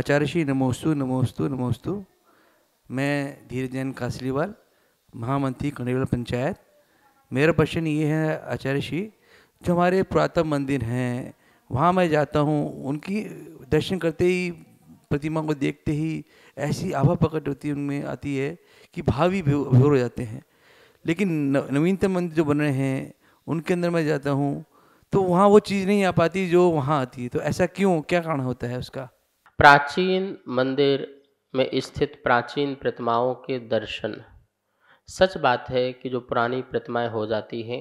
आचार्य श्री नमोस्तु नमोस्तु नमोस्तु मैं धीरज जैन कासलीवाल महामंत्री कंडेवल पंचायत मेरा प्रश्न ये है आचार्य श्री जो हमारे पुरातन मंदिर हैं वहाँ मैं जाता हूँ उनकी दर्शन करते ही प्रतिमा को देखते ही ऐसी आभा प्रकट होती उनमें आती है कि भावी भोर हो जाते हैं लेकिन नवीनतम मंदिर जो बन रहे हैं उनके अंदर मैं जाता हूँ तो वहाँ वो चीज़ नहीं आ पाती जो वहाँ आती है तो ऐसा क्यों क्या कारण होता है उसका प्राचीन मंदिर में स्थित प्राचीन प्रतिमाओं के दर्शन सच बात है कि जो पुरानी प्रतिमाएं हो जाती हैं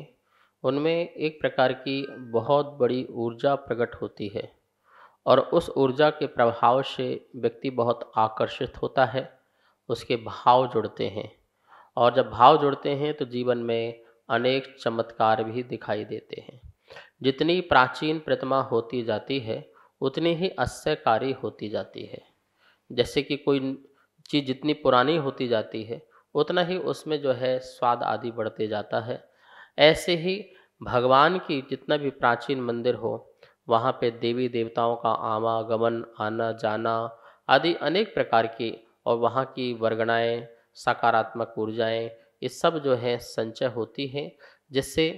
उनमें एक प्रकार की बहुत बड़ी ऊर्जा प्रकट होती है और उस ऊर्जा के प्रभाव से व्यक्ति बहुत आकर्षित होता है उसके भाव जुड़ते हैं और जब भाव जुड़ते हैं तो जीवन में अनेक चमत्कार भी दिखाई देते हैं जितनी प्राचीन प्रतिमा होती जाती है उतनी ही अस्यकारी होती जाती है जैसे कि कोई चीज़ जितनी पुरानी होती जाती है उतना ही उसमें जो है स्वाद आदि बढ़ते जाता है ऐसे ही भगवान की जितना भी प्राचीन मंदिर हो वहाँ पे देवी देवताओं का आवागमन आना जाना आदि अनेक प्रकार की और वहाँ की वर्गणाएँ सकारात्मक ऊर्जाएँ ये सब जो है संचय होती हैं जिससे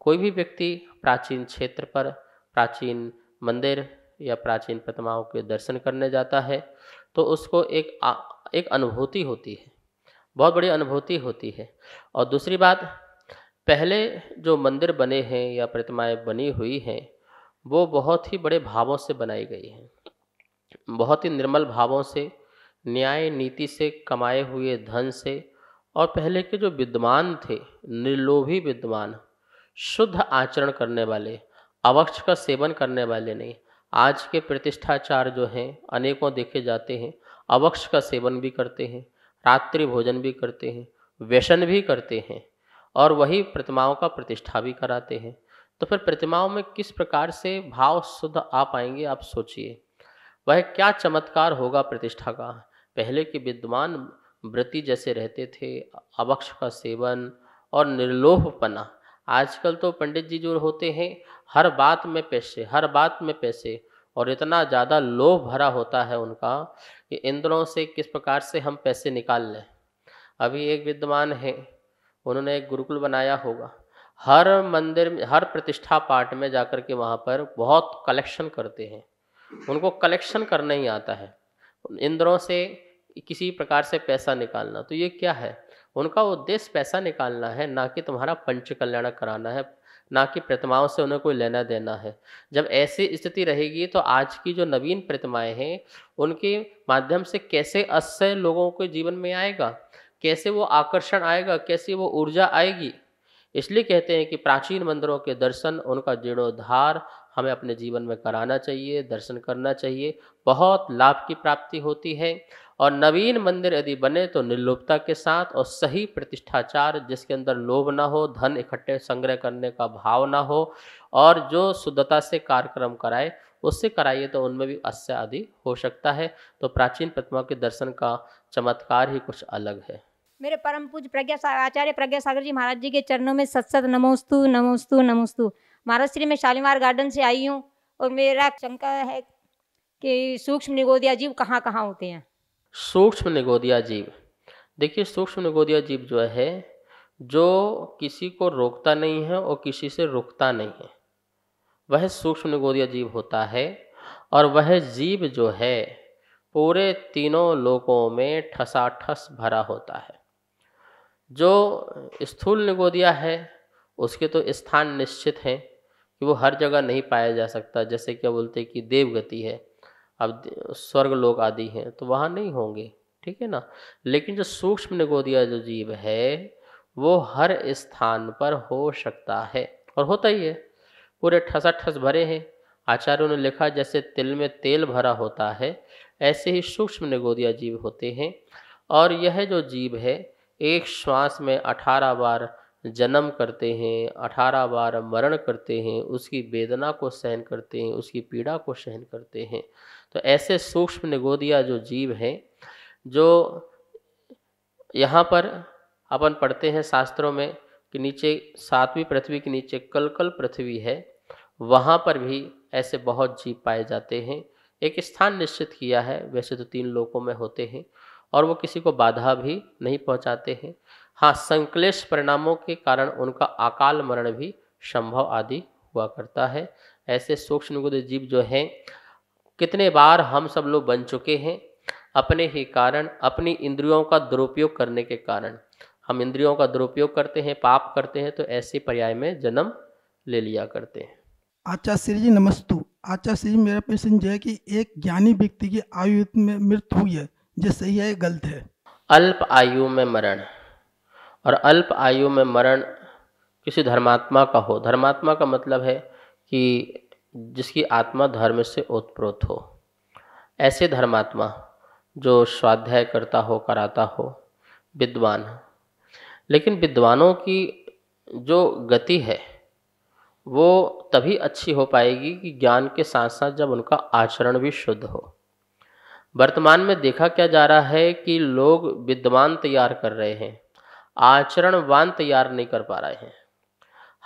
कोई भी व्यक्ति प्राचीन क्षेत्र पर प्राचीन मंदिर या प्राचीन प्रतिमाओं के दर्शन करने जाता है तो उसको एक आ, एक अनुभूति होती है बहुत बड़ी अनुभूति होती है और दूसरी बात पहले जो मंदिर बने हैं या प्रतिमाएं बनी हुई हैं वो बहुत ही बड़े भावों से बनाई गई हैं बहुत ही निर्मल भावों से न्याय नीति से कमाए हुए धन से और पहले के जो विद्वान थे निर्लोभी विद्वान शुद्ध आचरण करने वाले अवक्ष का सेवन करने वाले नहीं आज के प्रतिष्ठाचार जो हैं अनेकों देखे जाते हैं अवक्ष का सेवन भी करते हैं रात्रि भोजन भी करते हैं व्यसन भी करते हैं और वही प्रतिमाओं का प्रतिष्ठा भी कराते हैं तो फिर प्रतिमाओं में किस प्रकार से भाव शुद्ध आ पाएंगे आप सोचिए वह क्या चमत्कार होगा प्रतिष्ठा का पहले के विद्वान व्रति जैसे रहते थे अवक्ष का सेवन और निर्लोभपना आजकल तो पंडित जी जो होते हैं हर बात में पैसे हर बात में पैसे और इतना ज़्यादा लोभ भरा होता है उनका कि इंद्रों से किस प्रकार से हम पैसे निकाल लें अभी एक विद्वान है उन्होंने एक गुरुकुल बनाया होगा हर मंदिर में हर प्रतिष्ठा पाठ में जाकर के वहाँ पर बहुत कलेक्शन करते हैं उनको कलेक्शन करना ही आता है इंद्रों से किसी प्रकार से पैसा निकालना तो ये क्या है उनका उद्देश्य पैसा निकालना है ना कि तुम्हारा पंच कल्याण कराना है ना कि प्रतिमाओं से उन्हें कोई लेना देना है जब ऐसी स्थिति रहेगी तो आज की जो नवीन प्रतिमाएं हैं उनके माध्यम से कैसे असह्य लोगों के जीवन में आएगा कैसे वो आकर्षण आएगा कैसे वो ऊर्जा आएगी इसलिए कहते हैं कि प्राचीन मंदिरों के दर्शन उनका जीर्णोद्धार हमें अपने जीवन में कराना चाहिए दर्शन करना चाहिए बहुत लाभ की प्राप्ति होती है और नवीन मंदिर यदि बने तो निर्लुपता के साथ और सही प्रतिष्ठाचार जिसके अंदर लोभ ना हो धन इकट्ठे संग्रह करने का भाव ना हो और जो शुद्धता से कार्यक्रम कराए उससे कराइए तो उनमें भी अस्य आदि हो सकता है तो प्राचीन प्रतिमा के दर्शन का चमत्कार ही कुछ अलग है मेरे परम पूज प्रज्ञा आचार्य प्रज्ञा सागर जी महाराज जी के चरणों में सत सत नमोस्तु नमोस्तु नमोस्तु महाराज श्री मैं शालीमार गार्डन से आई हूँ और मेरा शंका है कि सूक्ष्म निगोदिया जीव कहाँ कहाँ होते हैं सूक्ष्म निगोदिया जीव देखिए सूक्ष्म निगोदिया जीव जो है जो किसी को रोकता नहीं है और किसी से रुकता नहीं है वह सूक्ष्म निगोदिया जीव होता है और वह जीव जो है पूरे तीनों लोकों में ठसाठस भरा होता है जो स्थूल निगोदिया है उसके तो स्थान निश्चित हैं कि वो हर जगह नहीं पाया जा सकता जैसे क्या बोलते हैं कि देवगति है अब स्वर्ग लोग आदि हैं तो वहाँ नहीं होंगे ठीक है ना लेकिन जो सूक्ष्म निगोदिया जो जीव है वो हर स्थान पर हो सकता है और होता ही है पूरे ठसाठस थस भरे हैं आचार्यों ने लिखा जैसे तिल में तेल भरा होता है ऐसे ही सूक्ष्म निगोदिया जीव होते हैं और यह जो जीव है एक श्वास में अठारह बार जन्म करते हैं अठारह बार मरण करते हैं उसकी वेदना को सहन करते हैं उसकी पीड़ा को सहन करते हैं तो ऐसे सूक्ष्म निगोदिया जो जीव हैं जो यहाँ पर अपन पढ़ते हैं शास्त्रों में कि नीचे सातवीं पृथ्वी के नीचे कल कल पृथ्वी है वहाँ पर भी ऐसे बहुत जीव पाए जाते हैं एक स्थान निश्चित किया है वैसे तो तीन लोकों में होते हैं और वो किसी को बाधा भी नहीं पहुंचाते हैं हाँ संकलेश परिणामों के कारण उनका अकाल मरण भी संभव आदि हुआ करता है ऐसे सूक्ष्म जीव जो हैं कितने बार हम सब लोग बन चुके हैं अपने ही कारण अपनी इंद्रियों का दुरुपयोग करने के कारण हम इंद्रियों का दुरुपयोग करते हैं पाप करते हैं तो ऐसे पर्याय में जन्म ले लिया करते हैं आचार्य जी नमस्तु आचार्य जी मेरा प्रश्न जो है कि एक ज्ञानी व्यक्ति की आयु में मृत्यु हुई है जो सही है गलत है अल्प आयु में मरण और अल्प आयु में मरण किसी धर्मात्मा का हो धर्मात्मा का मतलब है कि जिसकी आत्मा धर्म से ओतप्रोत हो ऐसे धर्मात्मा जो स्वाध्याय करता हो कराता हो विद्वान लेकिन विद्वानों की जो गति है वो तभी अच्छी हो पाएगी कि ज्ञान के साथ साथ जब उनका आचरण भी शुद्ध हो वर्तमान में देखा क्या जा रहा है कि लोग विद्वान तैयार कर रहे हैं आचरणवान तैयार नहीं कर पा रहे हैं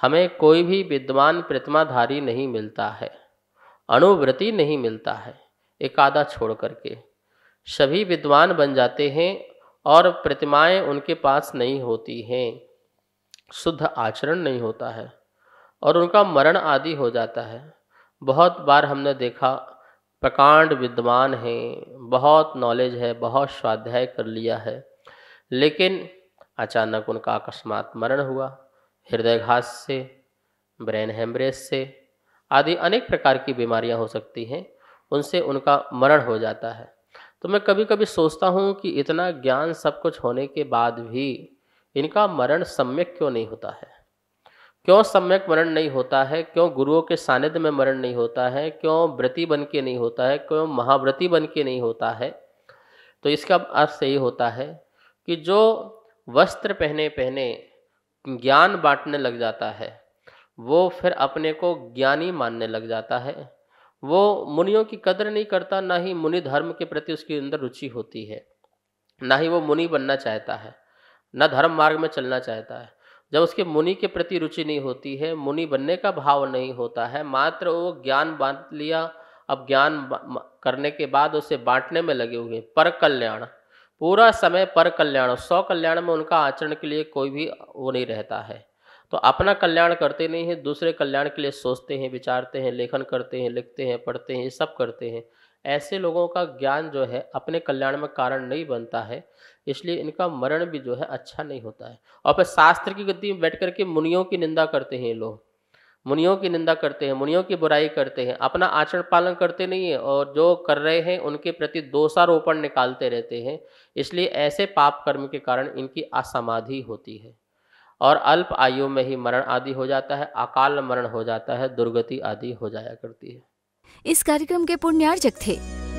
हमें कोई भी विद्वान प्रतिमाधारी नहीं मिलता है अनुवृत्ति नहीं मिलता है एक आधा छोड़ करके सभी विद्वान बन जाते हैं और प्रतिमाएं उनके पास नहीं होती हैं शुद्ध आचरण नहीं होता है और उनका मरण आदि हो जाता है बहुत बार हमने देखा प्रकांड विद्वान हैं बहुत नॉलेज है बहुत स्वाध्याय कर लिया है लेकिन अचानक उनका अकस्मात मरण हुआ हृदयघात से ब्रेन हेमरेज से आदि अनेक प्रकार की बीमारियां हो सकती हैं उनसे उनका मरण हो जाता है तो मैं कभी कभी सोचता हूँ कि इतना ज्ञान सब कुछ होने के बाद भी इनका मरण सम्यक क्यों नहीं होता है क्यों सम्यक मरण नहीं होता है क्यों गुरुओं के सानिध्य में मरण नहीं होता है क्यों व्रती बन के नहीं होता है क्यों महाव्रती बन के नहीं होता है तो इसका अर्थ यही होता है कि जो वस्त्र पहने पहने ज्ञान बांटने लग जाता है वो फिर अपने को ज्ञानी मानने लग जाता है वो मुनियों की कदर नहीं करता ना ही मुनि धर्म के प्रति उसके अंदर रुचि होती है ना ही वो मुनि बनना चाहता है ना धर्म मार्ग में चलना चाहता है जब उसके मुनि के प्रति रुचि नहीं होती है मुनि बनने का भाव नहीं होता है मात्र वो ज्ञान बांट लिया अब ज्ञान करने के बाद उसे बांटने में लगे हुए पर कल्याण पूरा समय पर कल्याण सौ कल्याण में उनका आचरण के लिए कोई भी वो नहीं रहता है तो अपना कल्याण करते नहीं हैं दूसरे कल्याण के लिए सोचते हैं विचारते हैं लेखन करते हैं लिखते हैं पढ़ते हैं सब करते हैं ऐसे लोगों का ज्ञान जो है अपने कल्याण में कारण नहीं बनता है इसलिए इनका मरण भी जो है अच्छा नहीं होता है और फिर शास्त्र की गति में बैठ करके मुनियों की निंदा करते हैं लोग मुनियों की निंदा करते हैं मुनियों की बुराई करते हैं अपना आचरण पालन करते नहीं है और जो कर रहे हैं उनके प्रति दोषारोपण निकालते रहते हैं इसलिए ऐसे पाप कर्म के कारण इनकी असमाधि होती है और अल्प आयु में ही मरण आदि हो जाता है अकाल मरण हो जाता है दुर्गति आदि हो जाया करती है इस कार्यक्रम के पुण्यार्जक थे